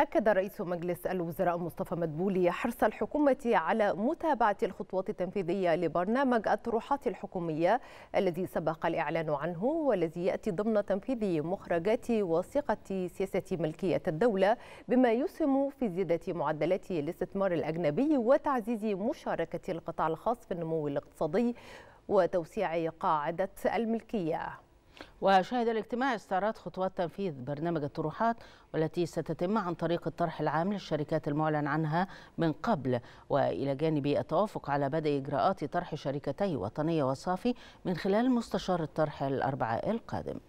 أكد رئيس مجلس الوزراء مصطفى مدبولي حرص الحكومة على متابعة الخطوات التنفيذية لبرنامج الطروحات الحكومية الذي سبق الإعلان عنه والذي يأتي ضمن تنفيذ مخرجات وثيقة سياسة ملكية الدولة بما يسهم في زيادة معدلات الاستثمار الأجنبي وتعزيز مشاركة القطاع الخاص في النمو الاقتصادي وتوسيع قاعدة الملكية وشهد الاجتماع استعراض خطوات تنفيذ برنامج الطروحات والتي ستتم عن طريق الطرح العام للشركات المعلن عنها من قبل والى جانب التوافق على بدء اجراءات طرح شركتي وطنيه وصافي من خلال مستشار الطرح الاربعاء القادم